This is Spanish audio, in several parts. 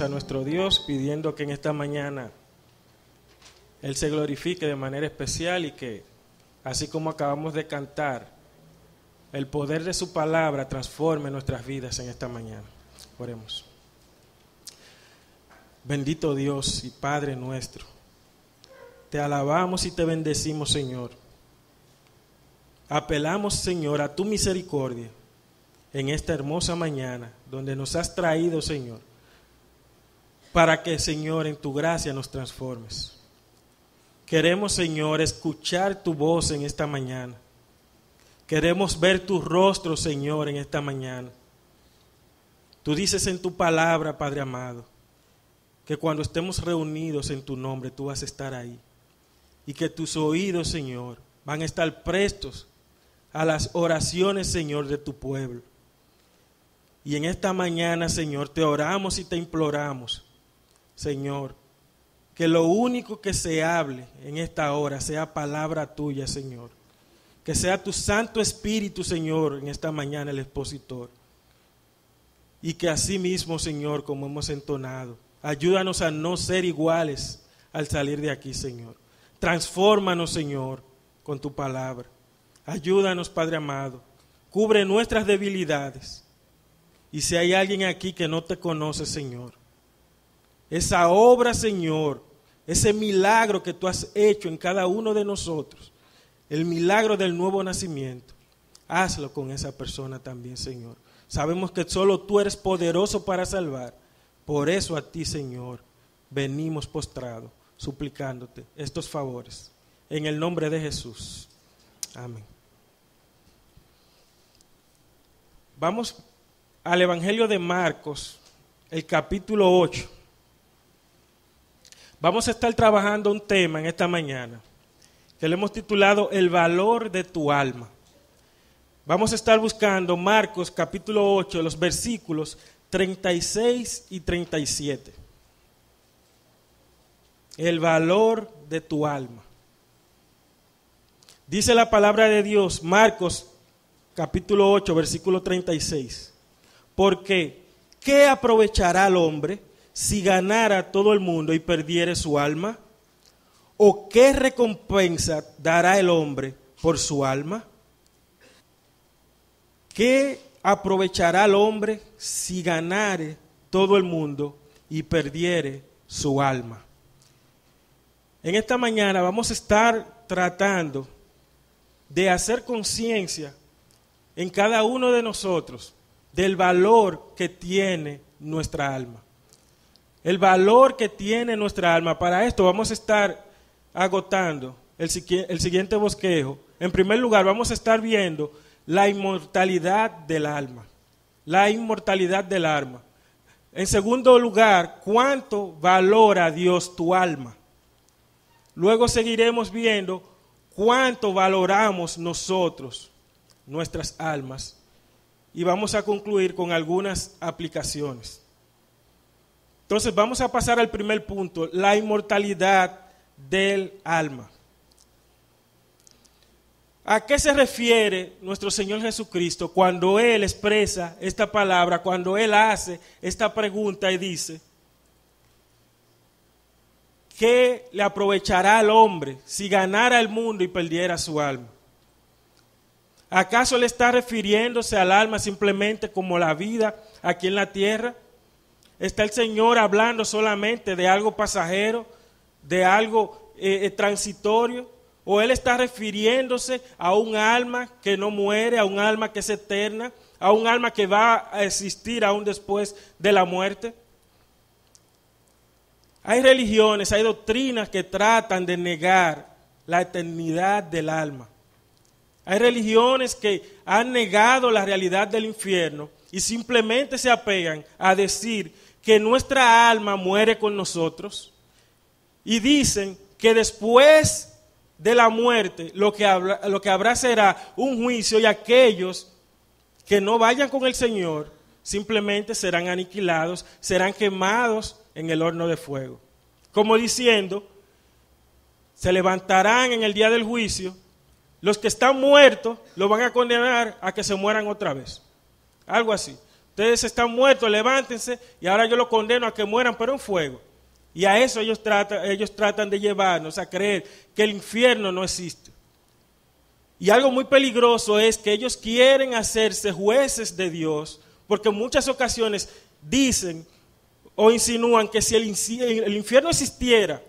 a nuestro Dios pidiendo que en esta mañana Él se glorifique de manera especial y que, así como acabamos de cantar, el poder de su palabra transforme nuestras vidas en esta mañana. Oremos. Bendito Dios y Padre nuestro, te alabamos y te bendecimos, Señor. Apelamos, Señor, a tu misericordia en esta hermosa mañana donde nos has traído, Señor, para que, Señor, en tu gracia nos transformes. Queremos, Señor, escuchar tu voz en esta mañana. Queremos ver tu rostro, Señor, en esta mañana. Tú dices en tu palabra, Padre amado, que cuando estemos reunidos en tu nombre, tú vas a estar ahí. Y que tus oídos, Señor, van a estar prestos a las oraciones, Señor, de tu pueblo. Y en esta mañana, Señor, te oramos y te imploramos Señor. Que lo único que se hable en esta hora sea palabra tuya, Señor. Que sea tu Santo Espíritu, Señor, en esta mañana el expositor. Y que así mismo, Señor, como hemos entonado, ayúdanos a no ser iguales al salir de aquí, Señor. Transfórmanos, Señor, con tu palabra. Ayúdanos, Padre amado. Cubre nuestras debilidades. Y si hay alguien aquí que no te conoce, Señor, esa obra, Señor, ese milagro que tú has hecho en cada uno de nosotros, el milagro del nuevo nacimiento. Hazlo con esa persona también, Señor. Sabemos que solo tú eres poderoso para salvar. Por eso a ti, Señor, venimos postrados, suplicándote estos favores. En el nombre de Jesús. Amén. Vamos al Evangelio de Marcos, el capítulo 8. Vamos a estar trabajando un tema en esta mañana que le hemos titulado El valor de tu alma. Vamos a estar buscando Marcos capítulo 8, los versículos 36 y 37. El valor de tu alma. Dice la palabra de Dios, Marcos capítulo 8, versículo 36. Porque, ¿qué aprovechará el hombre? si ganara todo el mundo y perdiere su alma? ¿O qué recompensa dará el hombre por su alma? ¿Qué aprovechará el hombre si ganare todo el mundo y perdiere su alma? En esta mañana vamos a estar tratando de hacer conciencia en cada uno de nosotros del valor que tiene nuestra alma el valor que tiene nuestra alma. Para esto vamos a estar agotando el, siguiente bosquejo. En primer lugar, vamos a estar viendo la inmortalidad del alma. La inmortalidad del alma. En segundo lugar, cuánto valora Dios tu alma. Luego seguiremos viendo cuánto valoramos nosotros nuestras almas. Y vamos a concluir con algunas aplicaciones. Entonces vamos a pasar al primer punto, la inmortalidad del alma. ¿A qué se refiere nuestro Señor Jesucristo cuando Él expresa esta palabra, cuando Él hace esta pregunta y dice, ¿qué le aprovechará al hombre si ganara el mundo y perdiera su alma? ¿Acaso le está refiriéndose al alma simplemente como la vida aquí en la tierra? Está el Señor hablando solamente de algo pasajero, de algo eh, eh, transitorio. O Él está refiriéndose a un alma que no muere, a un alma que es eterna, a un alma que va a existir aún después de la muerte. Hay religiones, hay doctrinas que tratan de negar la eternidad del alma. Hay religiones que han negado la realidad del infierno y simplemente se apegan a decir que nuestra alma muere con nosotros y dicen que después de la muerte lo que, habrá, lo que habrá será un juicio y aquellos que no vayan con el Señor simplemente serán aniquilados, serán quemados en el horno de fuego. Como diciendo, se levantarán en el día del juicio, los que están muertos lo van a condenar a que se mueran otra vez. Algo así. Ustedes están muertos, levántense y ahora yo los condeno a que mueran, pero en fuego. Y a eso ellos tratan, ellos tratan de llevarnos a creer que el infierno no existe. Y algo muy peligroso es que ellos quieren hacerse jueces de Dios, porque en muchas ocasiones dicen o insinúan que si el, infierno existiera,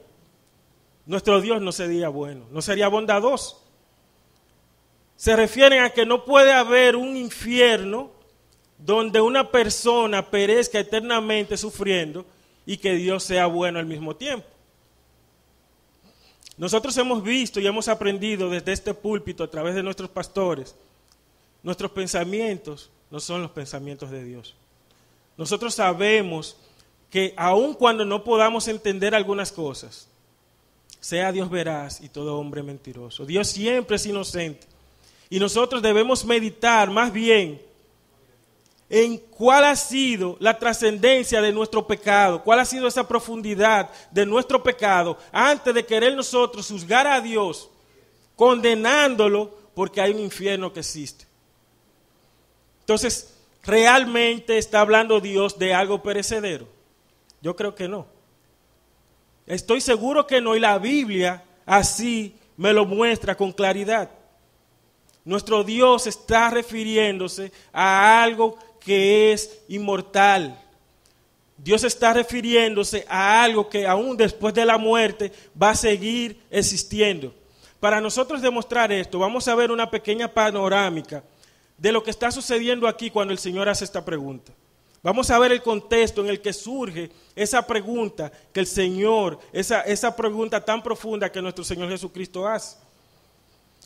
nuestro Dios no sería bueno, no sería bondadoso. Se refieren a que no puede haber un infierno donde una persona perezca eternamente sufriendo y que Dios sea bueno al mismo tiempo. Nosotros hemos visto y hemos aprendido desde este púlpito a través de nuestros pastores, nuestros pensamientos no son los pensamientos de Dios. Nosotros sabemos que aun cuando no podamos entender algunas cosas, sea Dios veraz y todo hombre mentiroso. Dios siempre es inocente. Y nosotros debemos meditar más bien en cuál ha sido la trascendencia de nuestro pecado, cuál ha sido esa profundidad de nuestro pecado, antes de querer nosotros juzgar a Dios, condenándolo porque hay un infierno que existe. Entonces, ¿realmente está hablando Dios de algo perecedero? Yo creo que no. Estoy seguro que no, y la Biblia así me lo muestra con claridad. Nuestro Dios está refiriéndose a algo que es inmortal. Dios está refiriéndose a algo que aún después de la muerte va a seguir existiendo. Para nosotros demostrar esto, vamos a ver una pequeña panorámica de lo que está sucediendo aquí cuando el Señor hace esta pregunta. Vamos a ver el contexto en el que surge esa pregunta que el Señor, esa, pregunta tan profunda que nuestro Señor Jesucristo hace.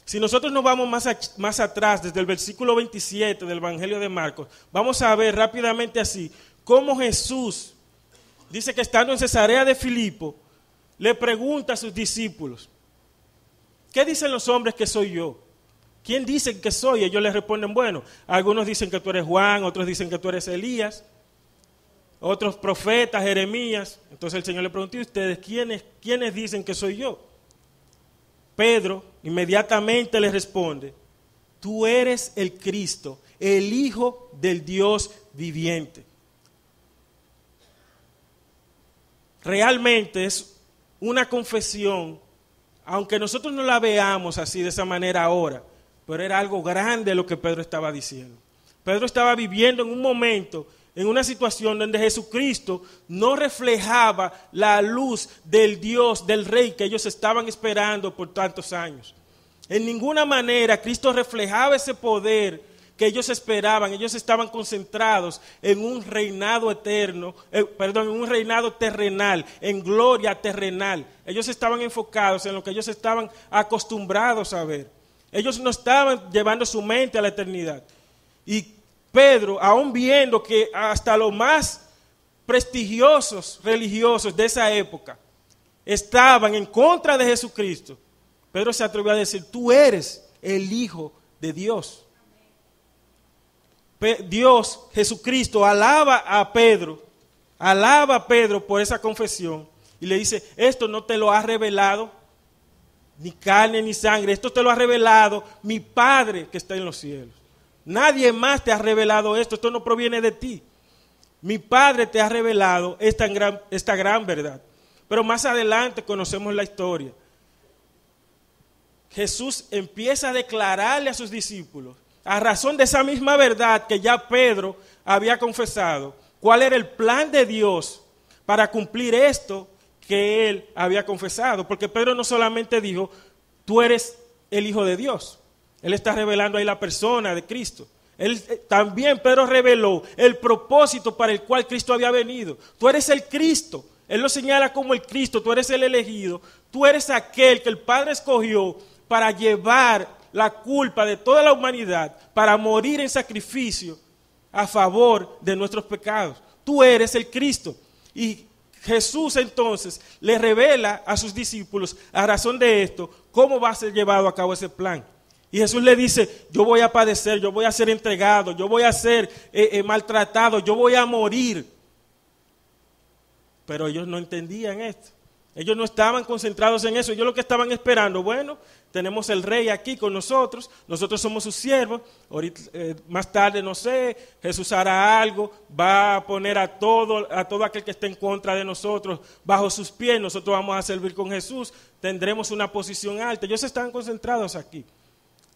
Si nosotros nos vamos más, más atrás, desde el versículo 27 del Evangelio de Marcos, vamos a ver rápidamente así cómo Jesús dice que estando en Cesarea de Filipo, le pregunta a sus discípulos, ¿qué dicen los hombres que soy yo? ¿Quién dicen que soy? Ellos le responden, bueno, algunos dicen que tú eres Juan, otros dicen que tú eres Elías, otros profetas, Jeremías. Entonces el Señor le preguntó, ustedes quiénes, quiénes dicen que soy yo? Pedro inmediatamente le responde, tú eres el Cristo, el Hijo del Dios viviente. Realmente es una confesión, aunque nosotros no la veamos así de esa manera ahora, pero era algo grande lo que Pedro estaba diciendo. Pedro estaba viviendo en un momento en una situación donde Jesucristo no reflejaba la luz del Dios, del Rey que ellos estaban esperando por tantos años. En ninguna manera Cristo reflejaba ese poder que ellos esperaban. Ellos estaban concentrados en un reinado eterno, eh, perdón, en un reinado terrenal, en gloria terrenal. Ellos estaban enfocados en lo que ellos estaban acostumbrados a ver. Ellos no estaban llevando su mente a la eternidad. Y Pedro, aún viendo que hasta los más prestigiosos religiosos de esa época estaban en contra de Jesucristo, Pedro se atrevió a decir, tú eres el Hijo de Dios. Dios, Jesucristo, alaba a Pedro, alaba a Pedro por esa confesión y le dice, esto no te lo ha revelado ni carne ni sangre, esto te lo ha revelado mi Padre que está en los cielos. Nadie más te ha revelado esto, esto no proviene de ti. Mi Padre te ha revelado esta gran, esta gran verdad. Pero más adelante conocemos la historia. Jesús empieza a declararle a sus discípulos, a razón de esa misma verdad que ya Pedro había confesado, cuál era el plan de Dios para cumplir esto que él había confesado. Porque Pedro no solamente dijo, tú eres el Hijo de Dios. Él está revelando ahí la persona de Cristo. Él, eh, también Pedro reveló el propósito para el cual Cristo había venido. Tú eres el Cristo. Él lo señala como el Cristo. Tú eres el elegido. Tú eres aquel que el Padre escogió para llevar la culpa de toda la humanidad, para morir en sacrificio a favor de nuestros pecados. Tú eres el Cristo. Y Jesús entonces le revela a sus discípulos, a razón de esto, cómo va a ser llevado a cabo ese plan. Y Jesús le dice, yo voy a padecer, yo voy a ser entregado, yo voy a ser eh, eh, maltratado, yo voy a morir. Pero ellos no entendían esto. Ellos no estaban concentrados en eso. Ellos lo que estaban esperando, bueno, tenemos el rey aquí con nosotros, nosotros somos sus siervos, Ahorita, eh, más tarde, no sé, Jesús hará algo, va a poner a todo, a todo aquel que esté en contra de nosotros bajo sus pies, nosotros vamos a servir con Jesús, tendremos una posición alta. Ellos estaban concentrados aquí.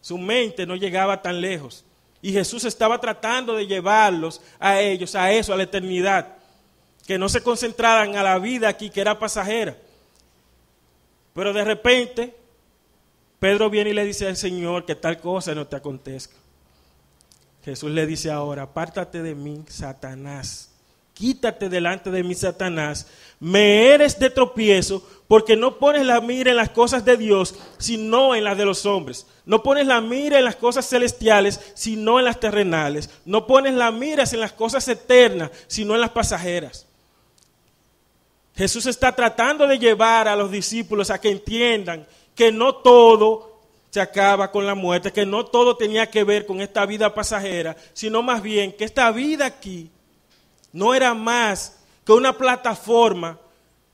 Su mente no llegaba tan lejos. Y Jesús estaba tratando de llevarlos a ellos, a eso, a la eternidad. Que no se concentraran a la vida aquí, que era pasajera. Pero de repente, Pedro viene y le dice al Señor que tal cosa no te acontezca. Jesús le dice ahora, apártate de mí, Satanás quítate delante de mi Satanás, me eres de tropiezo porque no pones la mira en las cosas de Dios, sino en las de los hombres. No pones la mira en las cosas celestiales, sino en las terrenales. No pones la mira en las cosas eternas, sino en las pasajeras. Jesús está tratando de llevar a los discípulos a que entiendan que no todo se acaba con la muerte, que no todo tenía que ver con esta vida pasajera, sino más bien que esta vida aquí no era más que una plataforma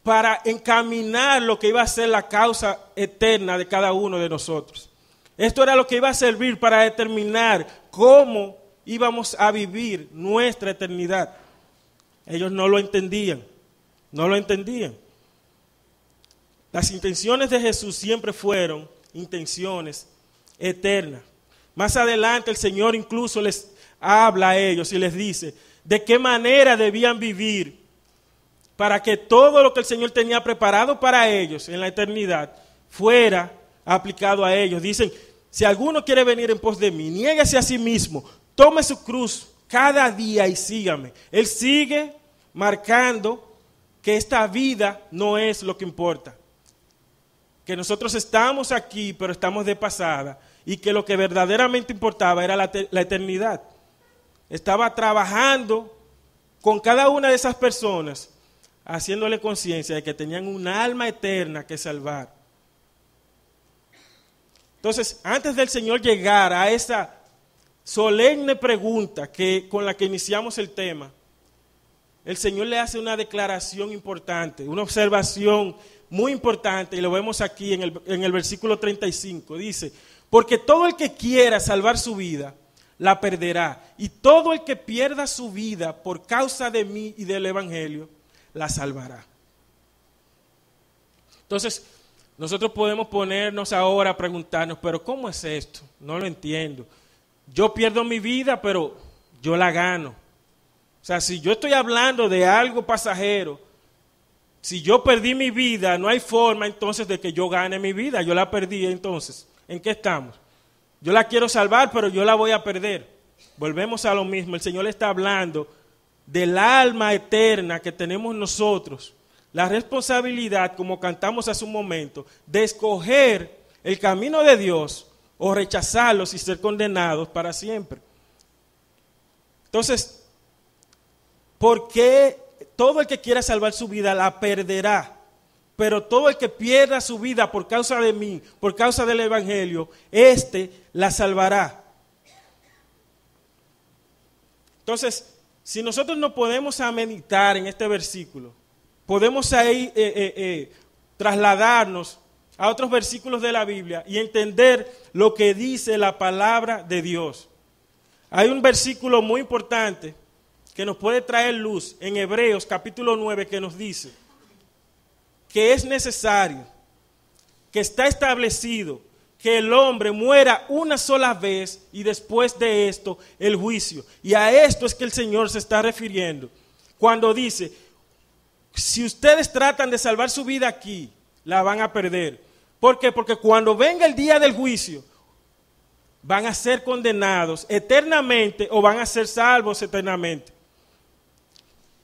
para encaminar lo que iba a ser la causa eterna de cada uno de nosotros. Esto era lo que iba a servir para determinar cómo íbamos a vivir nuestra eternidad. Ellos no lo entendían, no lo entendían. Las intenciones de Jesús siempre fueron intenciones eternas. Más adelante el Señor incluso les habla a ellos y les dice, de qué manera debían vivir para que todo lo que el Señor tenía preparado para ellos en la eternidad fuera aplicado a ellos. Dicen, si alguno quiere venir en pos de mí, niéguese a sí mismo, tome su cruz cada día y sígame. Él sigue marcando que esta vida no es lo que importa. Que nosotros estamos aquí, pero estamos de pasada. Y que lo que verdaderamente importaba era la, la eternidad estaba trabajando con cada una de esas personas, haciéndole conciencia de que tenían un alma eterna que salvar. Entonces, antes del Señor llegar a esa solemne pregunta que, con la que iniciamos el tema, el Señor le hace una declaración importante, una observación muy importante, y lo vemos aquí en el, en el versículo 35. Dice, porque todo el que quiera salvar su vida, la perderá. Y todo el que pierda su vida por causa de mí y del Evangelio, la salvará. Entonces, nosotros podemos ponernos ahora a preguntarnos, pero ¿cómo es esto? No lo entiendo. Yo pierdo mi vida, pero yo la gano. O sea, si yo estoy hablando de algo pasajero, si yo perdí mi vida, no hay forma entonces de que yo gane mi vida. Yo la perdí entonces. ¿En qué estamos? Yo la quiero salvar, pero yo la voy a perder. Volvemos a lo mismo. El Señor está hablando del alma eterna que tenemos nosotros. La responsabilidad, como cantamos hace un momento, de escoger el camino de Dios o rechazarlos y ser condenados para siempre. Entonces, ¿por qué todo el que quiera salvar su vida la perderá? Pero todo el que pierda su vida por causa de mí, por causa del Evangelio, éste la salvará. Entonces, si nosotros no podemos meditar en este versículo, podemos ahí eh, eh, eh, trasladarnos a otros versículos de la Biblia y entender lo que dice la palabra de Dios. Hay un versículo muy importante que nos puede traer luz en Hebreos capítulo 9 que nos dice, que es necesario, que está establecido, que el hombre muera una sola vez y después de esto el juicio. Y a esto es que el Señor se está refiriendo cuando dice, si ustedes tratan de salvar su vida aquí, la van a perder. ¿Por qué? Porque cuando venga el día del juicio, van a ser condenados eternamente o van a ser salvos eternamente.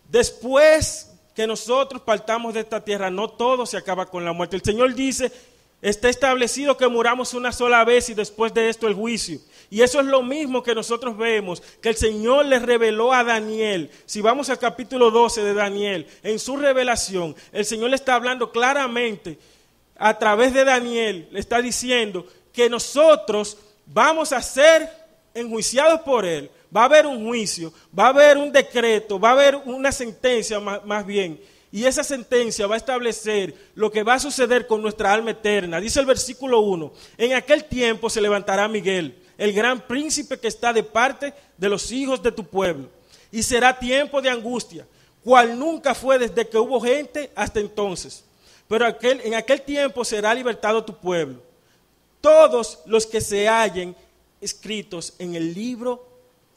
Después que nosotros partamos de esta tierra, no todo se acaba con la muerte. El Señor dice, está establecido que muramos una sola vez y después de esto el juicio. Y eso es lo mismo que nosotros vemos, que el Señor le reveló a Daniel. Si vamos al capítulo 12 de Daniel, en su revelación, el Señor le está hablando claramente a través de Daniel, le está diciendo que nosotros vamos a ser enjuiciados por Él va a haber un juicio, va a haber un decreto, va a haber una sentencia más, bien. Y esa sentencia va a establecer lo que va a suceder con nuestra alma eterna. Dice el versículo 1, en aquel tiempo se levantará Miguel, el gran príncipe que está de parte de los hijos de tu pueblo. Y será tiempo de angustia, cual nunca fue desde que hubo gente hasta entonces. Pero en aquel tiempo será libertado tu pueblo. Todos los que se hallen escritos en el libro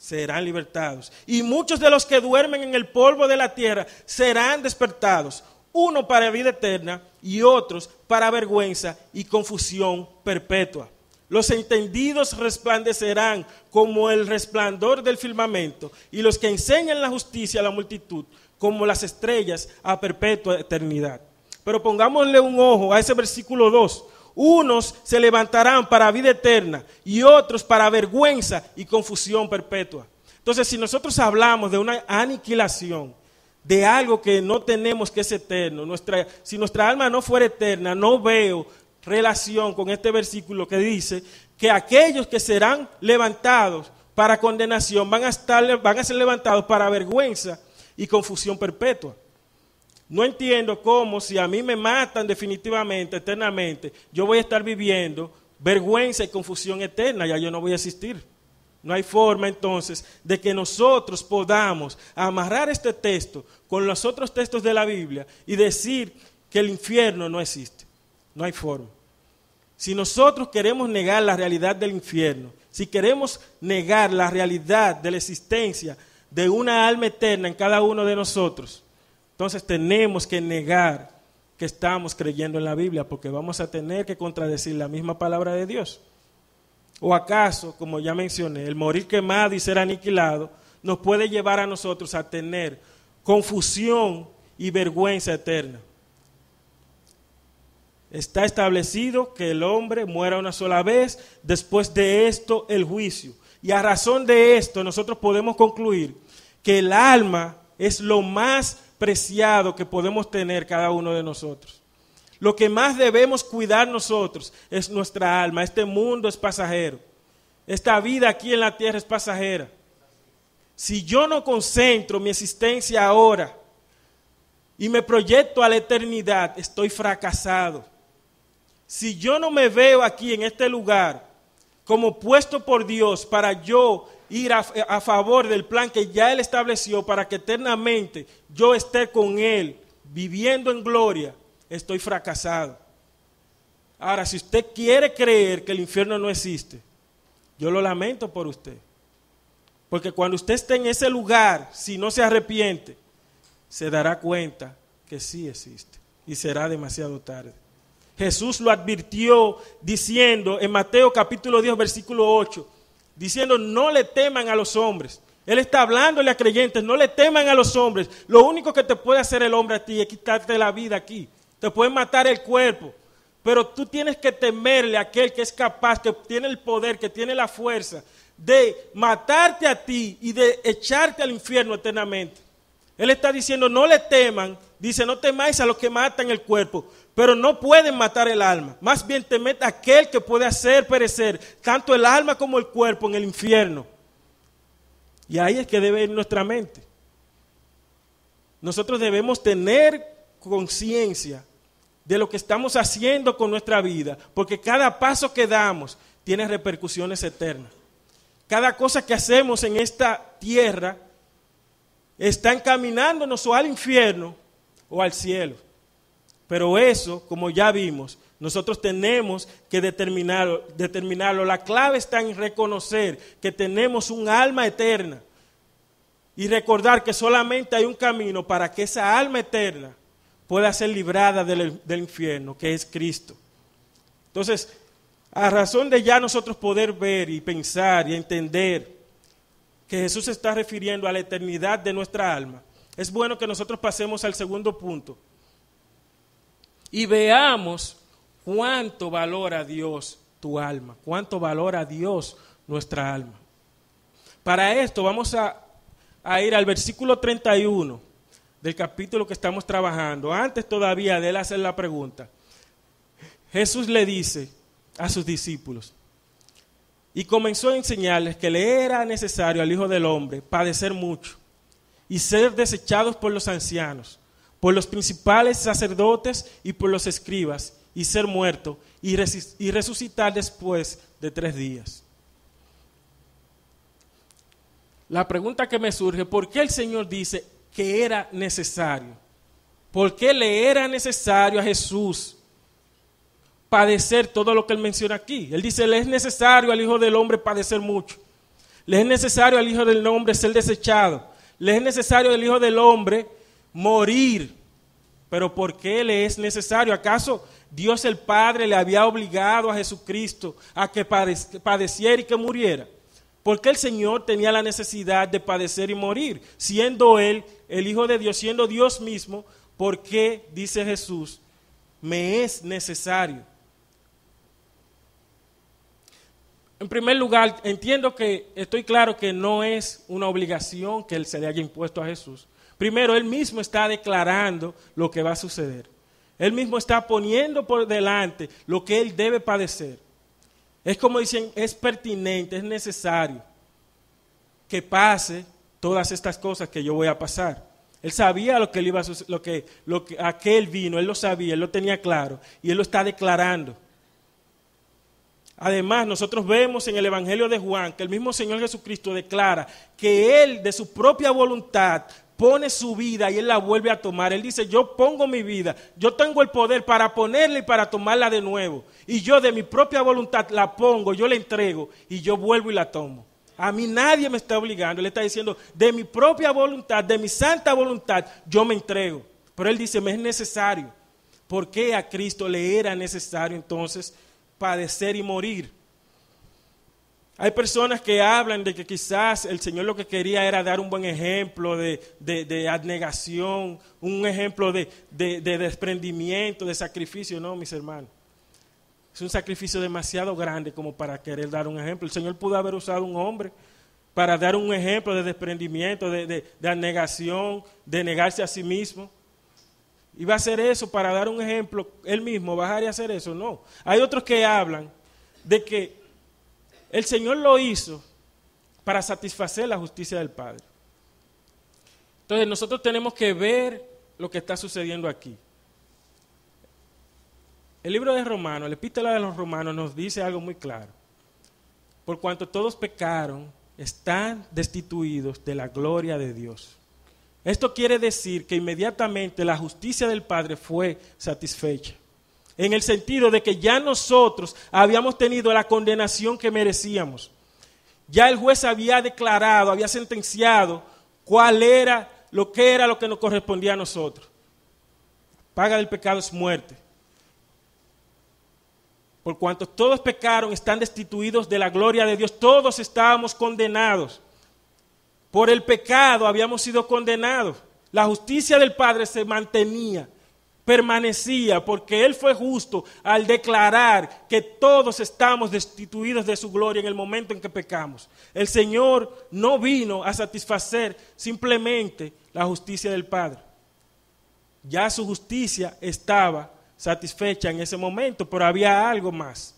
serán libertados. Y muchos de los que duermen en el polvo de la tierra serán despertados, uno para vida eterna y otros para vergüenza y confusión perpetua. Los entendidos resplandecerán como el resplandor del firmamento, y los que enseñan la justicia a la multitud como las estrellas a perpetua eternidad. Pero pongámosle un ojo a ese versículo 2, unos se levantarán para vida eterna y otros para vergüenza y confusión perpetua. Entonces, si nosotros hablamos de una aniquilación, de algo que no tenemos que es eterno, si nuestra alma no fuera eterna, no veo relación con este versículo que dice que aquellos que serán levantados para condenación van a, estar, van a ser levantados para vergüenza y confusión perpetua. No entiendo cómo si a mí me matan definitivamente, eternamente, yo voy a estar viviendo vergüenza y confusión eterna, ya yo no voy a existir. No hay forma entonces de que nosotros podamos amarrar este texto con los otros textos de la Biblia y decir que el infierno no existe. No hay forma. Si nosotros queremos negar la realidad del infierno, si queremos negar la realidad de la existencia de una alma eterna en cada uno de nosotros, entonces tenemos que negar que estamos creyendo en la Biblia porque vamos a tener que contradecir la misma palabra de Dios. ¿O acaso, como ya mencioné, el morir quemado y ser aniquilado nos puede llevar a nosotros a tener confusión y vergüenza eterna? Está establecido que el hombre muera una sola vez, después de esto el juicio. Y a razón de esto nosotros podemos concluir que el alma es lo más que podemos tener cada uno de nosotros. Lo que más debemos cuidar nosotros es nuestra alma. Este mundo es pasajero. Esta vida aquí en la tierra es pasajera. Si yo no concentro mi existencia ahora y me proyecto a la eternidad, estoy fracasado. Si yo no me veo aquí en este lugar como puesto por Dios para yo ir a, favor del plan que ya Él estableció para que eternamente yo esté con Él, viviendo en gloria, estoy fracasado. Ahora, si usted quiere creer que el infierno no existe, yo lo lamento por usted. Porque cuando usted esté en ese lugar, si no se arrepiente, se dará cuenta que sí existe y será demasiado tarde. Jesús lo advirtió diciendo en Mateo capítulo 10, versículo 8, diciendo no le teman a los hombres. Él está hablándole a creyentes, no le teman a los hombres. Lo único que te puede hacer el hombre a ti es quitarte la vida aquí. Te puede matar el cuerpo, pero tú tienes que temerle a aquel que es capaz, que tiene el poder, que tiene la fuerza de matarte a ti y de echarte al infierno eternamente. Él está diciendo, no le teman, dice, no temáis a los que matan el cuerpo, pero no pueden matar el alma. Más bien temed aquel que puede hacer perecer tanto el alma como el cuerpo en el infierno. Y ahí es que debe ir nuestra mente. Nosotros debemos tener conciencia de lo que estamos haciendo con nuestra vida, porque cada paso que damos tiene repercusiones eternas. Cada cosa que hacemos en esta tierra está encaminándonos o al infierno o al cielo. Pero eso, como ya vimos, nosotros tenemos que determinarlo, La clave está en reconocer que tenemos un alma eterna y recordar que solamente hay un camino para que esa alma eterna pueda ser librada del, del infierno, que es Cristo. Entonces, a razón de ya nosotros poder ver y pensar y entender que Jesús está refiriendo a la eternidad de nuestra alma, es bueno que nosotros pasemos al segundo punto y veamos cuánto valora Dios tu alma, cuánto valora Dios nuestra alma. Para esto vamos a, a ir al versículo 31 del capítulo que estamos trabajando. Antes todavía de él hacer la pregunta, Jesús le dice a sus discípulos, y comenzó a enseñarles que le era necesario al Hijo del Hombre padecer mucho y ser desechados por los ancianos por los principales sacerdotes y por los escribas, y ser muerto, y, resucitar después de tres días. La pregunta que me surge, ¿por qué el Señor dice que era necesario? ¿Por qué le era necesario a Jesús padecer todo lo que él menciona aquí? Él dice, le es necesario al Hijo del Hombre padecer mucho. Le es necesario al Hijo del Hombre ser desechado. Le es necesario al Hijo del Hombre morir. Pero ¿por qué le es necesario? ¿Acaso Dios el Padre le había obligado a Jesucristo a que padeciera y que muriera? ¿Por qué el Señor tenía la necesidad de padecer y morir? Siendo Él el Hijo de Dios, siendo Dios mismo, ¿por qué, dice Jesús, me es necesario? En primer lugar, entiendo que estoy claro que no es una obligación que Él se le haya impuesto a Jesús, Primero, Él mismo está declarando lo que va a suceder. Él mismo está poniendo por delante lo que Él debe padecer. Es como dicen, es pertinente, es necesario que pase todas estas cosas que yo voy a pasar. Él sabía lo que él iba a lo que, lo que aquel vino, él lo sabía, él lo tenía claro y él lo está declarando. Además, nosotros vemos en el Evangelio de Juan que el mismo Señor Jesucristo declara que Él de su propia voluntad pone su vida y Él la vuelve a tomar. Él dice, yo pongo mi vida, yo tengo el poder para ponerla y para tomarla de nuevo. Y yo de mi propia voluntad la pongo, yo la entrego y yo vuelvo y la tomo. A mí nadie me está obligando, Él está diciendo, de mi propia voluntad, de mi santa voluntad, yo me entrego. Pero Él dice, me es necesario. ¿Por qué a Cristo le era necesario entonces padecer y morir? Hay personas que hablan de que quizás el Señor lo que quería era dar un buen ejemplo de, abnegación, un ejemplo de, desprendimiento, de sacrificio. No, mis hermanos. Es un sacrificio demasiado grande como para querer dar un ejemplo. El Señor pudo haber usado un hombre para dar un ejemplo de desprendimiento, de, abnegación, de negarse a sí mismo. ¿Y va a hacer eso para dar un ejemplo él mismo? ¿Bajar y hacer eso? No. Hay otros que hablan de que el Señor lo hizo para satisfacer la justicia del Padre. Entonces nosotros tenemos que ver lo que está sucediendo aquí. El libro de Romanos, la epístola de los Romanos nos dice algo muy claro. Por cuanto todos pecaron, están destituidos de la gloria de Dios. Esto quiere decir que inmediatamente la justicia del Padre fue satisfecha en el sentido de que ya nosotros habíamos tenido la condenación que merecíamos. Ya el juez había declarado, había sentenciado cuál era lo que era lo que nos correspondía a nosotros. Paga del pecado es muerte. Por cuanto todos pecaron, están destituidos de la gloria de Dios. Todos estábamos condenados. Por el pecado habíamos sido condenados. La justicia del Padre se mantenía permanecía porque Él fue justo al declarar que todos estamos destituidos de su gloria en el momento en que pecamos. El Señor no vino a satisfacer simplemente la justicia del Padre. Ya su justicia estaba satisfecha en ese momento, pero había algo más.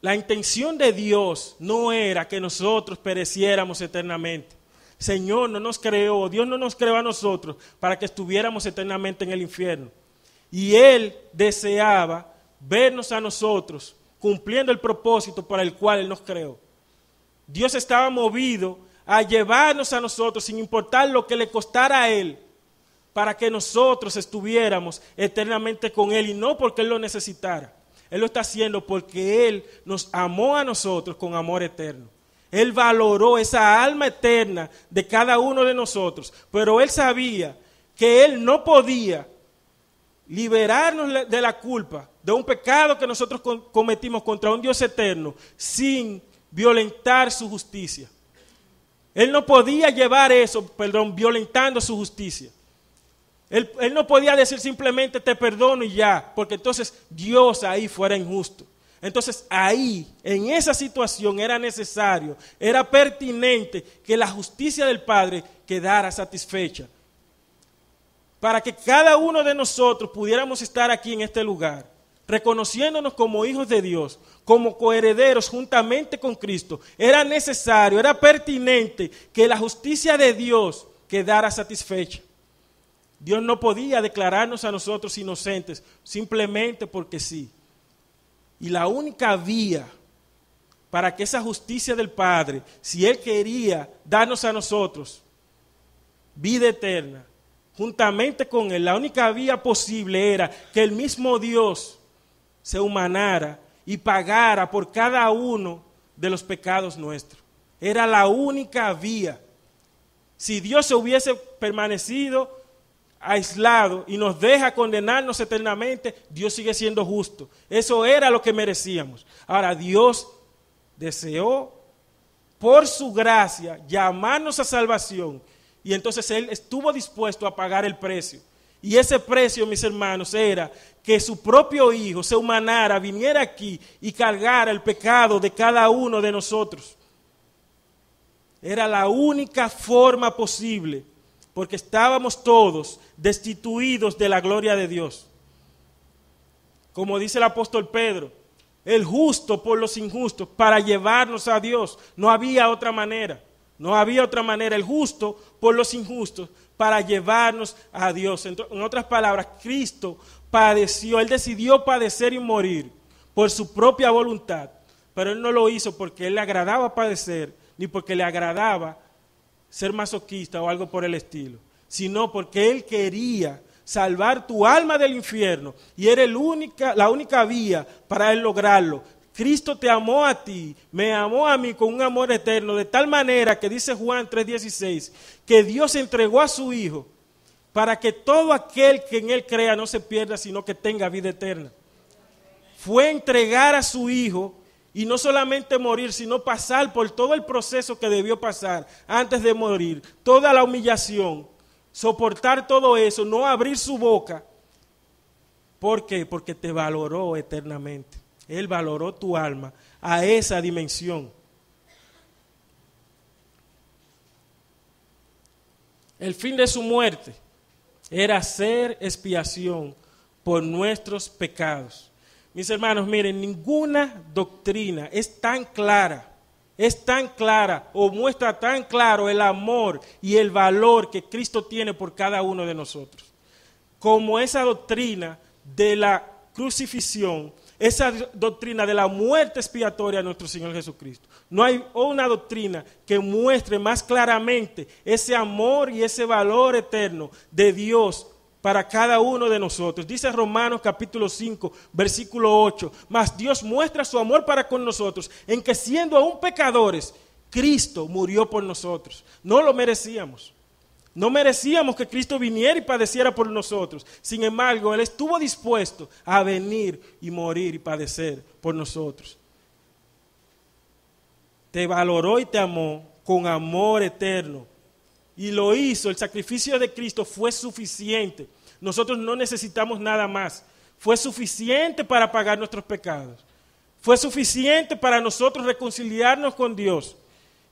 La intención de Dios no era que nosotros pereciéramos eternamente. Señor no nos creó, Dios no nos creó a nosotros para que estuviéramos eternamente en el infierno. Y Él deseaba vernos a nosotros cumpliendo el propósito para el cual Él nos creó. Dios estaba movido a llevarnos a nosotros sin importar lo que le costara a Él para que nosotros estuviéramos eternamente con Él y no porque Él lo necesitara. Él lo está haciendo porque Él nos amó a nosotros con amor eterno. Él valoró esa alma eterna de cada uno de nosotros, pero Él sabía que Él no podía liberarnos de la culpa, de un pecado que nosotros cometimos contra un Dios eterno, sin violentar su justicia. Él no podía llevar eso, perdón, violentando su justicia. Él, no podía decir simplemente te perdono y ya, porque entonces Dios ahí fuera injusto. Entonces ahí, en esa situación, era necesario, era pertinente que la justicia del Padre quedara satisfecha. Para que cada uno de nosotros pudiéramos estar aquí en este lugar, reconociéndonos como hijos de Dios, como coherederos juntamente con Cristo, era necesario, era pertinente que la justicia de Dios quedara satisfecha. Dios no podía declararnos a nosotros inocentes simplemente porque sí. Y la única vía para que esa justicia del Padre, si Él quería darnos a nosotros vida eterna, juntamente con Él, la única vía posible era que el mismo Dios se humanara y pagara por cada uno de los pecados nuestros. Era la única vía. Si Dios se hubiese permanecido aislado y nos deja condenarnos eternamente, Dios sigue siendo justo. Eso era lo que merecíamos. Ahora, Dios deseó, por su gracia, llamarnos a salvación. Y entonces Él estuvo dispuesto a pagar el precio. Y ese precio, mis hermanos, era que su propio Hijo se humanara, viniera aquí y cargara el pecado de cada uno de nosotros. Era la única forma posible porque estábamos todos destituidos de la gloria de Dios. Como dice el apóstol Pedro, el justo por los injustos, para llevarnos a Dios. No había otra manera, no había otra manera. El justo por los injustos, para llevarnos a Dios. En, otras palabras, Cristo padeció, Él decidió padecer y morir por su propia voluntad, pero Él no lo hizo porque Él le agradaba padecer, ni porque le agradaba ser masoquista o algo por el estilo, sino porque Él quería salvar tu alma del infierno y era la única vía para Él lograrlo. Cristo te amó a ti, me amó a mí con un amor eterno, de tal manera que dice Juan 3:16, que Dios entregó a su Hijo para que todo aquel que en Él crea no se pierda, sino que tenga vida eterna. Fue entregar a su Hijo y no solamente morir, sino pasar por todo el proceso que debió pasar antes de morir, toda la humillación, soportar todo eso, no abrir su boca. ¿Por qué? Porque te valoró eternamente. Él valoró tu alma a esa dimensión. El fin de su muerte era ser expiación por nuestros pecados. Mis hermanos, miren, ninguna doctrina es tan clara, es tan clara o muestra tan claro el amor y el valor que Cristo tiene por cada uno de nosotros, como esa doctrina de la crucifixión, esa doctrina de la muerte expiatoria de nuestro Señor Jesucristo. No hay una doctrina que muestre más claramente ese amor y ese valor eterno de Dios para cada uno de nosotros. Dice Romanos capítulo 5, versículo 8, mas Dios muestra su amor para con nosotros en que siendo aún pecadores, Cristo murió por nosotros. No lo merecíamos. No merecíamos que Cristo viniera y padeciera por nosotros. Sin embargo, Él estuvo dispuesto a venir y morir y padecer por nosotros. Te valoró y te amó con amor eterno. Y lo hizo, el sacrificio de Cristo fue suficiente nosotros no necesitamos nada más. Fue suficiente para pagar nuestros pecados. Fue suficiente para nosotros reconciliarnos con Dios.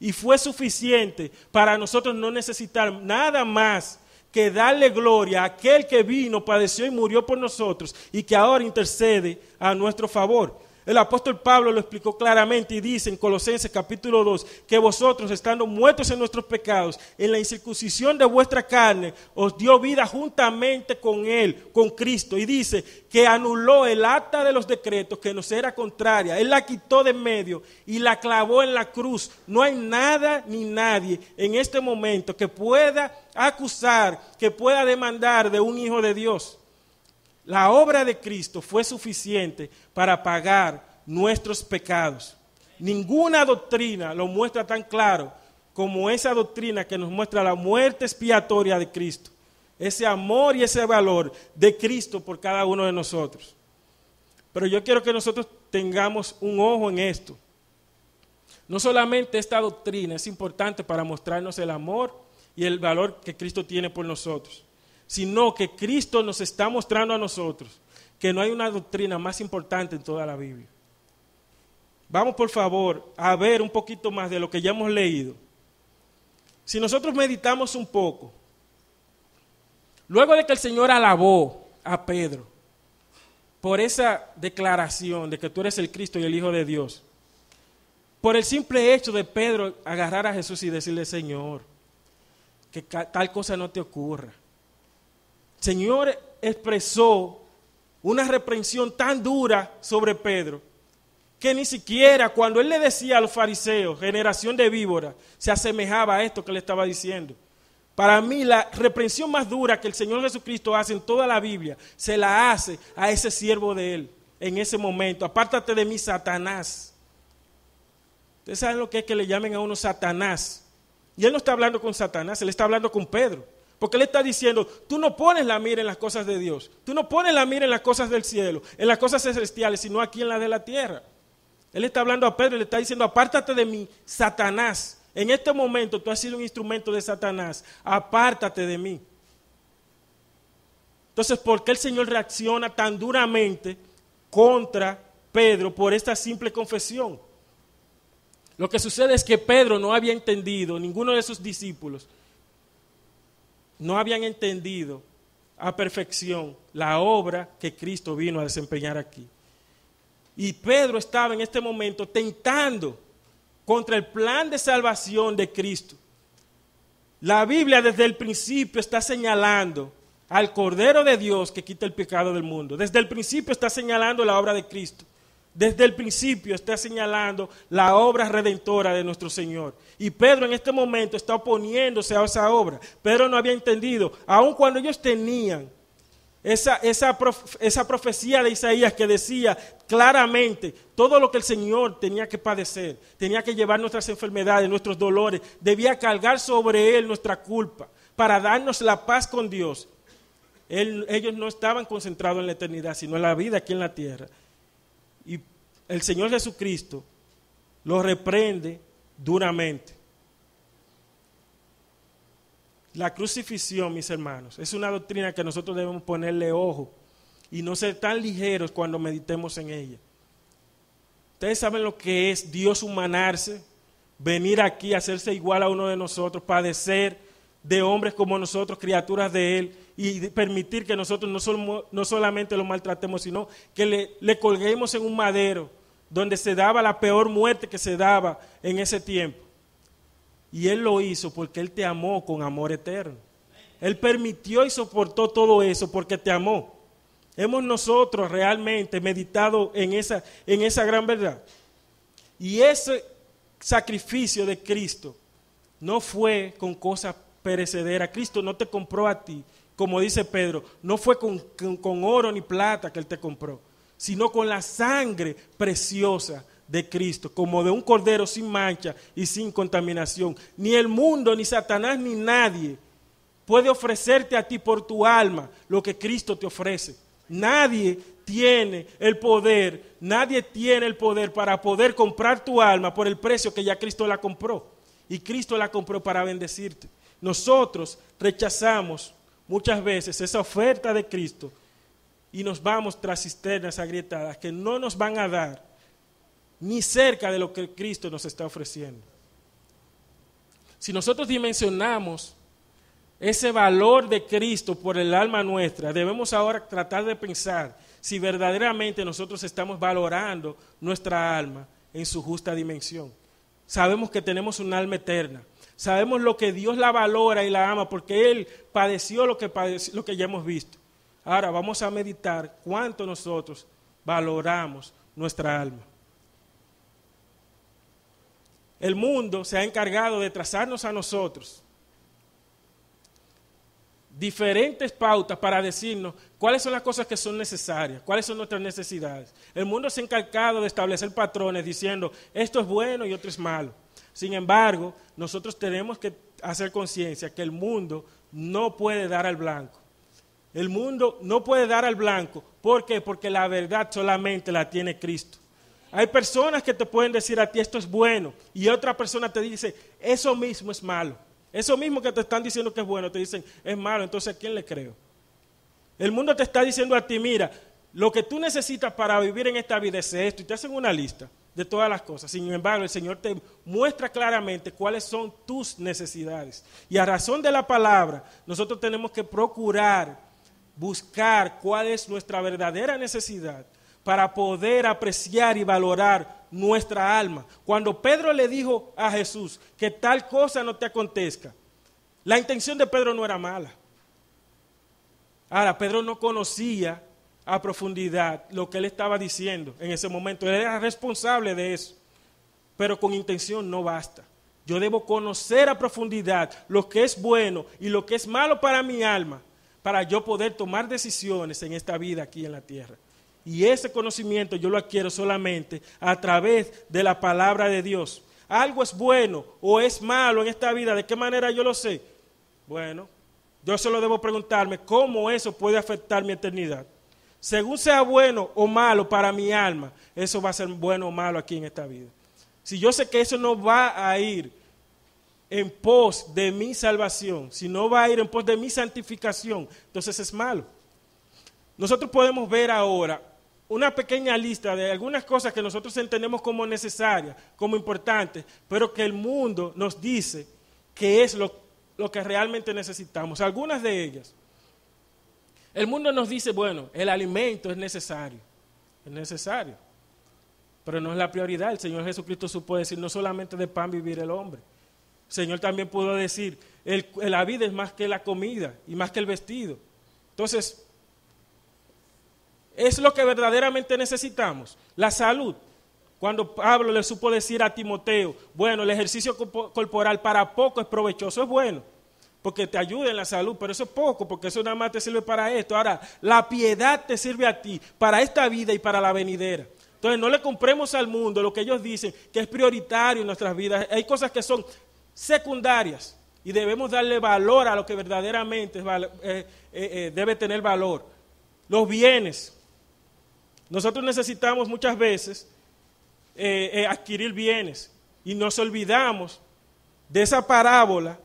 Y fue suficiente para nosotros no necesitar nada más que darle gloria a aquel que vino, padeció y murió por nosotros y que ahora intercede a nuestro favor. El apóstol Pablo lo explicó claramente y dice en Colosenses capítulo 2 que vosotros, estando muertos en nuestros pecados, en la incircuncisión de vuestra carne, os dio vida juntamente con Él, con Cristo. Y dice que anuló el acta de los decretos que nos era contraria. Él la quitó de medio y la clavó en la cruz. No hay nada ni nadie en este momento que pueda acusar, que pueda demandar de un hijo de Dios. La obra de Cristo fue suficiente para pagar nuestros pecados. Ninguna doctrina lo muestra tan claro como esa doctrina que nos muestra la muerte expiatoria de Cristo, ese amor y ese valor de Cristo por cada uno de nosotros. Pero yo quiero que nosotros tengamos un ojo en esto. No solamente esta doctrina es importante para mostrarnos el amor y el valor que Cristo tiene por nosotros, sino que Cristo nos está mostrando a nosotros que no hay una doctrina más importante en toda la Biblia. Vamos por favor a ver un poquito más de lo que ya hemos leído. Si nosotros meditamos un poco, luego de que el Señor alabó a Pedro por esa declaración de que tú eres el Cristo y el Hijo de Dios, por el simple hecho de Pedro agarrar a Jesús y decirle, Señor, que tal cosa no te ocurra. Señor expresó una reprensión tan dura sobre Pedro que ni siquiera cuando él le decía a los fariseos, generación de víboras, se asemejaba a esto que le estaba diciendo. Para mí la reprensión más dura que el Señor Jesucristo hace en toda la Biblia, se la hace a ese siervo de él en ese momento. Apártate de mí, Satanás. Ustedes saben lo que es que le llamen a uno Satanás. Y él no está hablando con Satanás, él está hablando con Pedro. Porque le está diciendo, tú no pones la mira en las cosas de Dios, tú no pones la mira en las cosas del cielo, en las cosas celestiales, sino aquí en la de la tierra. Él está hablando a Pedro y le está diciendo, apártate de mí, Satanás. En este momento tú has sido un instrumento de Satanás, apártate de mí. Entonces, ¿por qué el Señor reacciona tan duramente contra Pedro por esta simple confesión? Lo que sucede es que Pedro no había entendido, ninguno de sus discípulos, no habían entendido a perfección la obra que Cristo vino a desempeñar aquí. Y Pedro estaba en este momento tentando contra el plan de salvación de Cristo. La Biblia desde el principio está señalando al Cordero de Dios que quita el pecado del mundo. Desde el principio está señalando la obra de Cristo desde el principio está señalando la obra redentora de nuestro Señor. Y Pedro en este momento está oponiéndose a esa obra. Pedro no había entendido, aun cuando ellos tenían esa, profecía de Isaías que decía claramente todo lo que el Señor tenía que padecer, tenía que llevar nuestras enfermedades, nuestros dolores, debía cargar sobre Él nuestra culpa para darnos la paz con Dios. ellos no estaban concentrados en la eternidad, sino en la vida aquí en la tierra. Y el Señor Jesucristo lo reprende duramente. La crucifixión, mis hermanos, es una doctrina que nosotros debemos ponerle ojo y no ser tan ligeros cuando meditemos en ella. Ustedes saben lo que es Dios humanarse, venir aquí, hacerse igual a uno de nosotros, padecer de hombres como nosotros, criaturas de Él, y permitir que nosotros no, solo, no solamente lo maltratemos, sino que le, le colguemos en un madero donde se daba la peor muerte que se daba en ese tiempo. Y Él lo hizo porque Él te amó con amor eterno. Él permitió y soportó todo eso porque te amó. Hemos nosotros realmente meditado en esa, en esa gran verdad. Y ese sacrificio de Cristo no fue con cosas perecederas. Cristo no te compró a ti como dice Pedro, no fue con, oro ni plata que Él te compró, sino con la sangre preciosa de Cristo, como de un cordero sin mancha y sin contaminación. Ni el mundo, ni Satanás, ni nadie puede ofrecerte a ti por tu alma lo que Cristo te ofrece. Nadie tiene el poder, nadie tiene el poder para poder comprar tu alma por el precio que ya Cristo la compró. Y Cristo la compró para bendecirte. Nosotros rechazamos muchas veces esa oferta de Cristo y nos vamos tras cisternas agrietadas que no nos van a dar ni cerca de lo que Cristo nos está ofreciendo. Si nosotros dimensionamos ese valor de Cristo por el alma nuestra, debemos ahora tratar de pensar si verdaderamente nosotros estamos valorando nuestra alma en su justa dimensión. Sabemos que tenemos un alma eterna, Sabemos lo que Dios la valora y la ama porque Él padeció lo que, ya hemos visto. Ahora vamos a meditar cuánto nosotros valoramos nuestra alma. El mundo se ha encargado de trazarnos a nosotros diferentes pautas para decirnos cuáles son las cosas que son necesarias, cuáles son nuestras necesidades. El mundo se ha encargado de establecer patrones diciendo esto es bueno y otro es malo. Sin embargo, nosotros tenemos que hacer conciencia que el mundo no puede dar al blanco. El mundo no puede dar al blanco. ¿Por qué? Porque la verdad solamente la tiene Cristo. Hay personas que te pueden decir a ti esto es bueno y otra persona te dice eso mismo es malo. Eso mismo que te están diciendo que es bueno, te dicen es malo. Entonces, ¿a quién le creo? El mundo te está diciendo a ti, mira, lo que tú necesitas para vivir en esta vida es esto y te hacen una lista de todas las cosas. Sin embargo, el Señor te muestra claramente cuáles son tus necesidades. Y a razón de la palabra, nosotros tenemos que procurar buscar cuál es nuestra verdadera necesidad para poder apreciar y valorar nuestra alma. Cuando Pedro le dijo a Jesús que tal cosa no te acontezca, la intención de Pedro no era mala. Ahora, Pedro no conocía a profundidad lo que él estaba diciendo en ese momento. Él era responsable de eso. Pero con intención no basta. Yo debo conocer a profundidad lo que es bueno y lo que es malo para mi alma, para yo poder tomar decisiones en esta vida aquí en la tierra. Y ese conocimiento yo lo adquiero solamente a través de la palabra de Dios. Algo es bueno o es malo en esta vida, ¿de qué manera yo lo sé? Bueno, yo solo debo preguntarme cómo eso puede afectar mi eternidad. Según sea bueno o malo para mi alma, eso va a ser bueno o malo aquí en esta vida. Si yo sé que eso no va a ir en pos de mi salvación, si no va a ir en pos de mi santificación, entonces es malo. Nosotros podemos ver ahora una pequeña lista de algunas cosas que nosotros entendemos como necesarias, como importantes, pero que el mundo nos dice que es lo, lo que realmente necesitamos. Algunas de ellas. El mundo nos dice, bueno, el alimento es necesario, es necesario, pero no es la prioridad. El Señor Jesucristo supo decir, no solamente de pan vivir el hombre. El Señor también pudo decir, la vida es más que la comida y más que el vestido. Entonces, es lo que verdaderamente necesitamos, la salud. Cuando Pablo le supo decir a Timoteo, bueno, el ejercicio corporal para poco es provechoso, es bueno, porque te ayuda en la salud, pero eso es poco, porque eso nada más te sirve para esto. Ahora, la piedad te sirve a ti, para esta vida y para la venidera. Entonces, no le compremos al mundo lo que ellos dicen que es prioritario en nuestras vidas. Hay cosas que son secundarias y debemos darle valor a lo que verdaderamente eh, eh, eh, debe tener valor. Los bienes. Nosotros necesitamos muchas veces adquirir bienes y nos olvidamos de esa parábola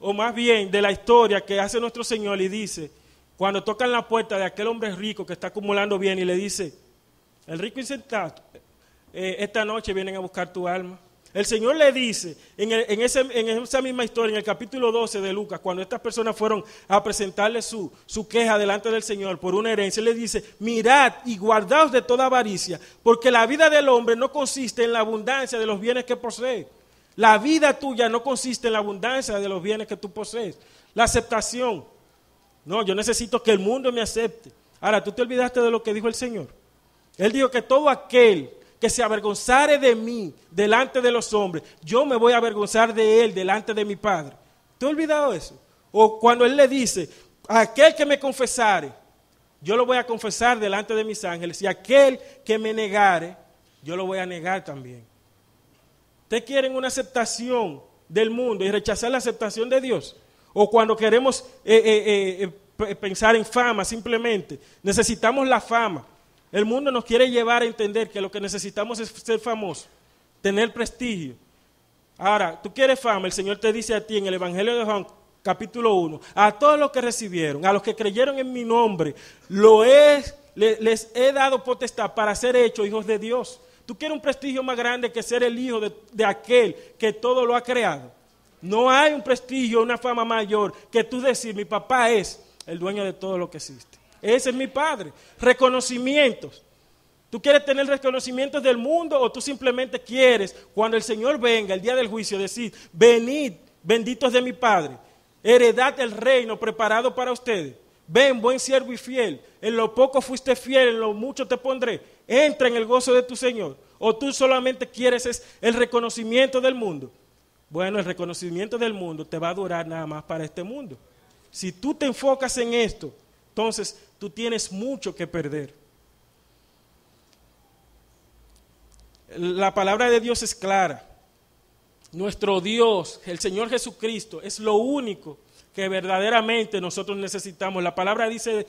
o más bien de la historia que hace nuestro Señor y dice, cuando tocan la puerta de aquel hombre rico que está acumulando bien y le dice, el rico insensato, eh, esta noche vienen a buscar tu alma. El Señor le dice en, esa misma historia, en el capítulo 12 de Lucas, cuando estas personas fueron a presentarle su, su queja delante del Señor por una herencia, le dice, mirad y guardaos de toda avaricia, porque la vida del hombre no consiste en la abundancia de los bienes que posee. La vida tuya no consiste en la abundancia de los bienes que tú posees. La aceptación. No, yo necesito que el mundo me acepte. Ahora, tú te olvidaste de lo que dijo el Señor. Él dijo que todo aquel que se avergonzare de mí delante de los hombres, yo me voy a avergonzar de él delante de mi Padre. ¿Te has olvidado eso? O cuando Él le dice, aquel que me confesare, yo lo voy a confesar delante de mis ángeles, y aquel que me negare, yo lo voy a negar también. Ustedes quieren una aceptación del mundo y rechazar la aceptación de Dios. O cuando queremos eh, eh, eh, pensar en fama simplemente, necesitamos la fama. El mundo nos quiere llevar a entender que lo que necesitamos es ser famoso, tener prestigio. Ahora, tú quieres fama, el Señor te dice a ti en el Evangelio de Juan, capítulo 1, a todos los que recibieron, a los que creyeron en mi nombre, lo es, les he dado potestad para ser hechos hijos de Dios. ¿Tú quieres un prestigio más grande que ser el hijo de, aquel que todo lo ha creado? No hay un prestigio, una fama mayor que tú decir, mi papá es el dueño de todo lo que existe. Ese es mi padre. Reconocimientos. ¿Tú quieres tener reconocimientos del mundo o tú simplemente quieres, cuando el Señor venga, el día del juicio, decir, venid, benditos de mi Padre, heredad el reino preparado para ustedes? Ven, buen siervo y fiel, en lo poco fuiste fiel, en lo mucho te pondré entra en el gozo de tu Señor? ¿O tú solamente quieres es el reconocimiento del mundo? Bueno, el reconocimiento del mundo te va a durar nada más para este mundo. Si tú te enfocas en esto, entonces tú tienes mucho que perder. La palabra de Dios es clara. Nuestro Dios, el Señor Jesucristo, es lo único que verdaderamente nosotros necesitamos. La palabra dice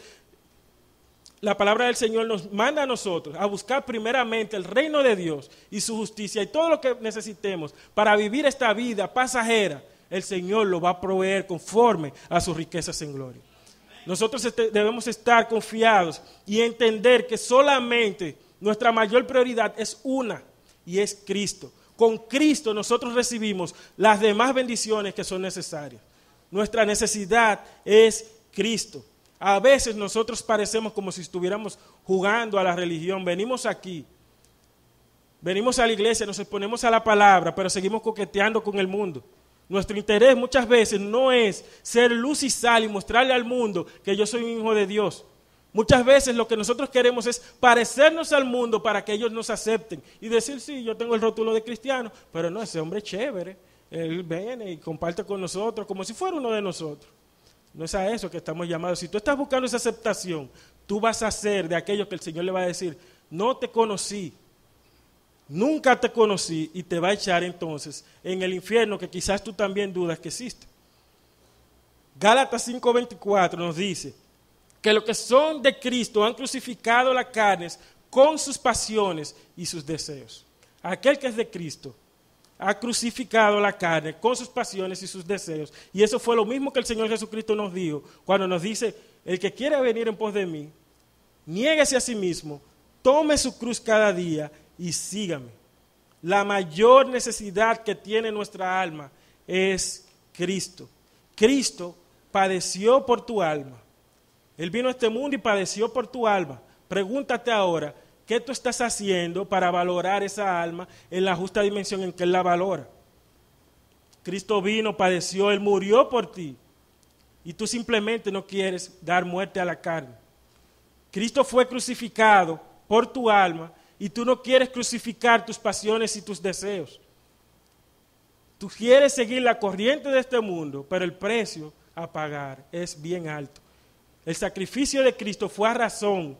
la palabra del Señor nos manda a nosotros a buscar primeramente el reino de Dios y su justicia y todo lo que necesitemos para vivir esta vida pasajera, el Señor lo va a proveer conforme a sus riquezas en gloria. Nosotros este, debemos estar confiados y entender que solamente nuestra mayor prioridad es una y es Cristo. Con Cristo nosotros recibimos las demás bendiciones que son necesarias. Nuestra necesidad es Cristo. A veces nosotros parecemos como si estuviéramos jugando a la religión. Venimos aquí, venimos a la iglesia, nos exponemos a la palabra, pero seguimos coqueteando con el mundo. Nuestro interés muchas veces no es ser luz y sal y mostrarle al mundo que yo soy un hijo de Dios. Muchas veces lo que nosotros queremos es parecernos al mundo para que ellos nos acepten y decir, sí, yo tengo el rótulo de cristiano, pero no, ese hombre es chévere, él viene y comparte con nosotros como si fuera uno de nosotros. No es a eso que estamos llamados. Si tú estás buscando esa aceptación, tú vas a ser de aquellos que el Señor le va a decir, no te conocí, nunca te conocí y te va a echar entonces en el infierno que quizás tú también dudas que existe. Gálatas 5:24 nos dice que los que son de Cristo han crucificado las carnes con sus pasiones y sus deseos. Aquel que es de Cristo ha crucificado la carne con sus pasiones y sus deseos. Y eso fue lo mismo que el Señor Jesucristo nos dijo cuando nos dice, el que quiere venir en pos de mí, niéguese a sí mismo, tome su cruz cada día y sígame. La mayor necesidad que tiene nuestra alma es Cristo. Cristo padeció por tu alma. Él vino a este mundo y padeció por tu alma. Pregúntate ahora, ¿Qué tú estás haciendo para valorar esa alma en la justa dimensión en que Él la valora? Cristo vino, padeció, Él murió por ti. Y tú simplemente no quieres dar muerte a la carne. Cristo fue crucificado por tu alma y tú no quieres crucificar tus pasiones y tus deseos. Tú quieres seguir la corriente de este mundo, pero el precio a pagar es bien alto. El sacrificio de Cristo fue a razón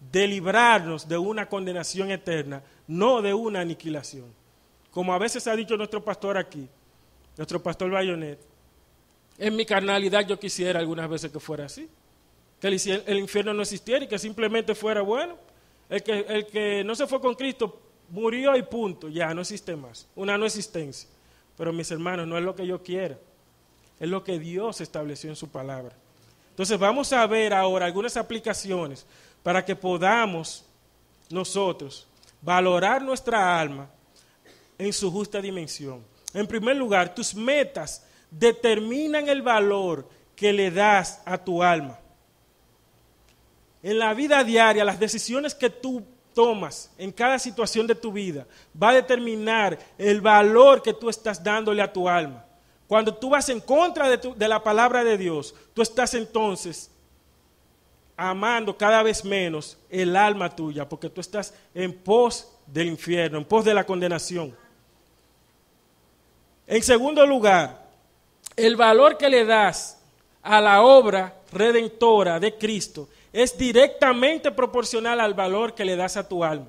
de librarnos de una condenación eterna, no de una aniquilación. Como a veces ha dicho nuestro pastor aquí, nuestro pastor Bayonet, en mi carnalidad yo quisiera algunas veces que fuera así, que el, infierno no existiera y que simplemente fuera bueno. El que, el que no se fue con Cristo murió y punto, ya no existe más, una no existencia. Pero mis hermanos, no es lo que yo quiera, es lo que Dios estableció en su palabra. Entonces vamos a ver ahora algunas aplicaciones para que podamos nosotros valorar nuestra alma en su justa dimensión. En primer lugar, tus metas determinan el valor que le das a tu alma. En la vida diaria, las decisiones que tú tomas en cada situación de tu vida va a determinar el valor que tú estás dándole a tu alma. Cuando tú vas en contra de, de la palabra de Dios, tú estás entonces amando cada vez menos el alma tuya, porque tú estás en pos del infierno, en pos de la condenación. En segundo lugar, el valor que le das a la obra redentora de Cristo es directamente proporcional al valor que le das a tu alma.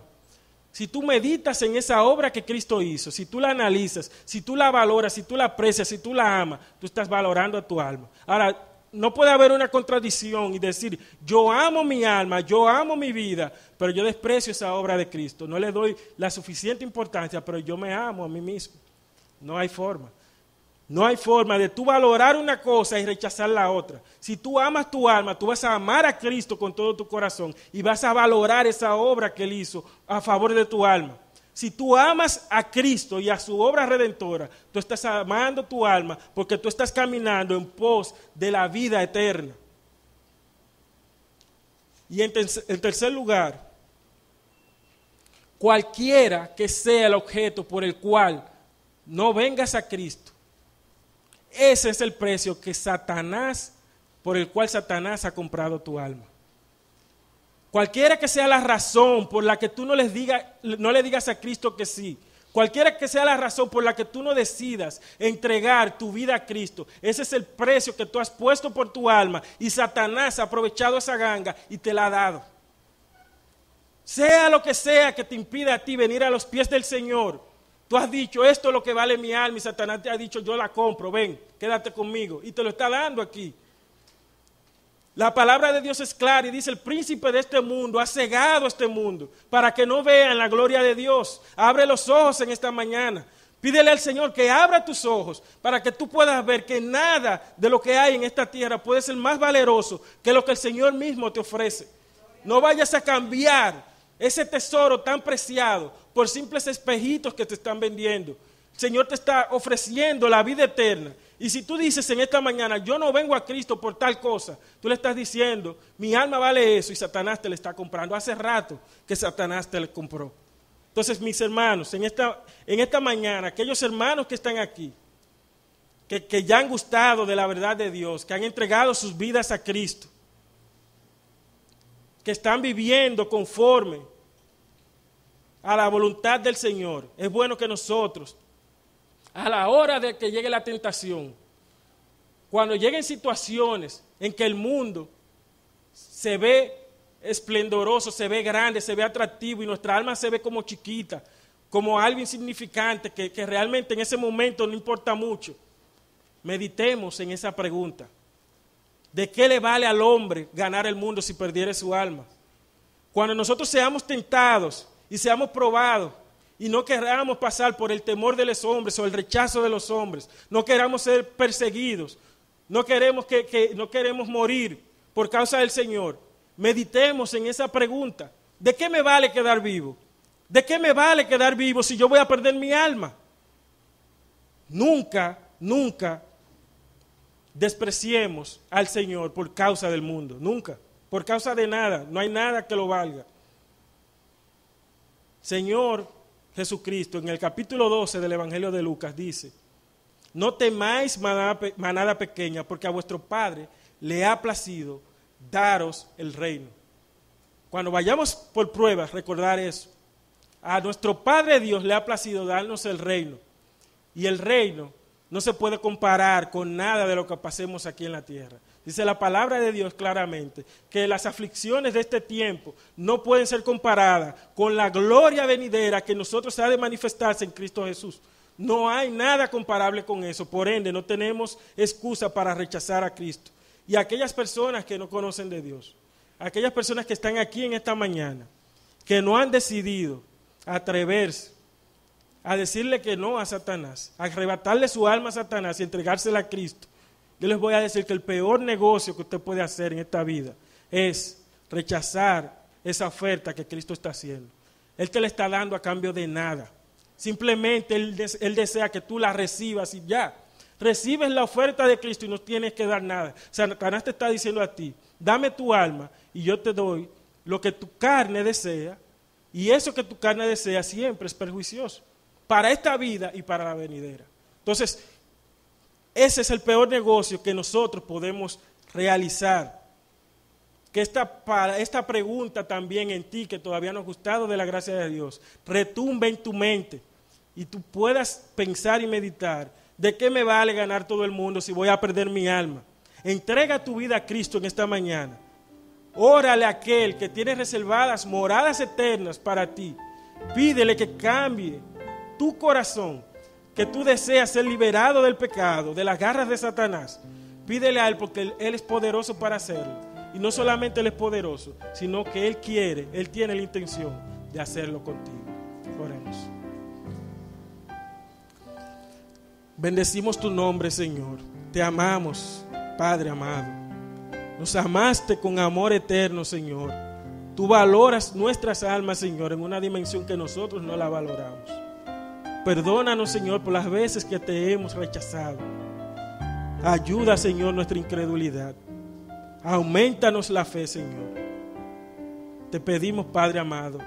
Si tú meditas en esa obra que Cristo hizo, si tú la analizas, si tú la valoras, si tú la aprecias, si tú la amas, tú estás valorando a tu alma. Ahora, no puede haber una contradicción y decir, yo amo mi alma, yo amo mi vida, pero yo desprecio esa obra de Cristo, no le doy la suficiente importancia, pero yo me amo a mí mismo. No hay forma. No hay forma de tú valorar una cosa y rechazar la otra. Si tú amas tu alma, tú vas a amar a Cristo con todo tu corazón y vas a valorar esa obra que Él hizo a favor de tu alma. Si tú amas a Cristo y a su obra redentora, tú estás amando tu alma porque tú estás caminando en pos de la vida eterna. Y en, tercer lugar, cualquiera que sea el objeto por el cual no vengas a Cristo, ese es el precio que Satanás, por el cual Satanás ha comprado tu alma. Cualquiera que sea la razón por la que tú no, les diga, no le digas a Cristo que sí, cualquiera que sea la razón por la que tú no decidas entregar tu vida a Cristo, ese es el precio que tú has puesto por tu alma y Satanás ha aprovechado esa ganga y te la ha dado. Sea lo que sea que te impida a ti venir a los pies del Señor, tú has dicho, esto es lo que vale mi alma y Satanás te ha dicho, yo la compro, ven, quédate conmigo y te lo está dando aquí. La palabra de Dios es clara y dice, el príncipe de este mundo ha cegado este mundo para que no vean la gloria de Dios. Abre los ojos en esta mañana. Pídele al Señor que abra tus ojos para que tú puedas ver que nada de lo que hay en esta tierra puede ser más valeroso que lo que el Señor mismo te ofrece. No vayas a cambiar ese tesoro tan preciado por simples espejitos que te están vendiendo. El Señor te está ofreciendo la vida eterna y si tú dices en esta mañana, yo no vengo a Cristo por tal cosa, tú le estás diciendo, mi alma vale eso y Satanás te le está comprando. Hace rato que Satanás te le compró. Entonces, mis hermanos, en esta, en esta mañana, aquellos hermanos que están aquí, que, que ya han gustado de la verdad de Dios, que han entregado sus vidas a Cristo, que están viviendo conforme a la voluntad del Señor, es bueno que nosotros a la hora de que llegue la tentación, cuando lleguen situaciones en que el mundo se ve esplendoroso, se ve grande, se ve atractivo y nuestra alma se ve como chiquita, como algo insignificante, que, realmente en ese momento no importa mucho, meditemos en esa pregunta. ¿De qué le vale al hombre ganar el mundo si perdiere su alma? Cuando nosotros seamos tentados y seamos probados y no queramos pasar por el temor de los hombres o el rechazo de los hombres. No queramos ser perseguidos. No queremos, que, no queremos morir por causa del Señor. Meditemos en esa pregunta. ¿De qué me vale quedar vivo? ¿De qué me vale quedar vivo si yo voy a perder mi alma? Nunca, nunca despreciemos al Señor por causa del mundo. Nunca. Por causa de nada. No hay nada que lo valga. Señor, Jesucristo en el capítulo 12 del Evangelio de Lucas dice, no temáis manada, pequeña, porque a vuestro Padre le ha placido daros el reino. Cuando vayamos por pruebas, recordar eso. A nuestro Padre Dios le ha placido darnos el reino. Y el reino no se puede comparar con nada de lo que pasemos aquí en la tierra. Dice la palabra de Dios claramente que las aflicciones de este tiempo no pueden ser comparadas con la gloria venidera que nosotros ha de manifestarse en Cristo Jesús. No hay nada comparable con eso. Por ende, no tenemos excusa para rechazar a Cristo. Y aquellas personas que no conocen de Dios, aquellas personas que están aquí en esta mañana, que no han decidido atreverse a decirle que no a Satanás, a arrebatarle su alma a Satanás y entregársela a Cristo yo les voy a decir que el peor negocio que usted puede hacer en esta vida es rechazar esa oferta que Cristo está haciendo. Él te la está dando a cambio de nada. Simplemente Él, él desea que tú la recibas y ya. Recibes la oferta de Cristo y no tienes que dar nada. Satanás te está diciendo a ti, dame tu alma y yo te doy lo que tu carne desea. Y eso que tu carne desea siempre es perjuicioso para esta vida y para la venidera. Entonces, ese es el peor negocio que nosotros podemos realizar. Que esta, esta pregunta también en ti, que todavía no has gustado de la gracia de Dios, retumbe en tu mente y tú puedas pensar y meditar, ¿de qué me vale ganar todo el mundo si voy a perder mi alma? Entrega tu vida a Cristo en esta mañana. Órale a aquel que tiene reservadas moradas eternas para ti. Pídele que cambie tu corazón que tú deseas ser liberado del pecado, de las garras de Satanás, pídele a Él porque Él es poderoso para hacerlo. Y no solamente Él es poderoso, sino que Él quiere, Él tiene la intención de hacerlo contigo. Oremos. Bendecimos tu nombre, Señor. Te amamos, Padre amado. Nos amaste con amor eterno, Señor. Tú valoras nuestras almas, Señor, en una dimensión que nosotros no la valoramos. Perdónanos, Señor, por las veces que te hemos rechazado. Ayuda, Señor, nuestra incredulidad. Aumentanos la fe, Señor. Te pedimos, Padre amado,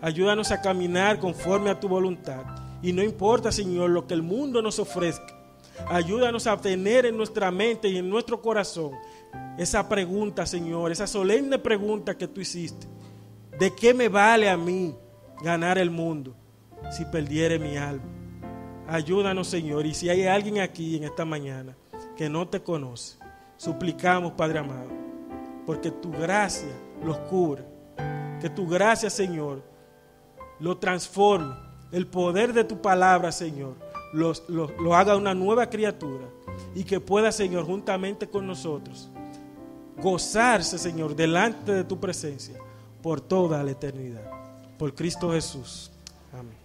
ayúdanos a caminar conforme a tu voluntad. Y no importa, Señor, lo que el mundo nos ofrezca. Ayúdanos a tener en nuestra mente y en nuestro corazón esa pregunta, Señor, esa solemne pregunta que tú hiciste. ¿De qué me vale a mí ganar el mundo si perdiere mi alma. Ayúdanos, Señor. Y si hay alguien aquí en esta mañana que no te conoce, suplicamos, Padre amado, porque tu gracia los cubre. Que tu gracia, Señor, lo transforme. El poder de tu palabra, Señor, lo haga una nueva criatura. Y que pueda, Señor, juntamente con nosotros, gozarse, Señor, delante de tu presencia por toda la eternidad. Por Cristo Jesús. Amén.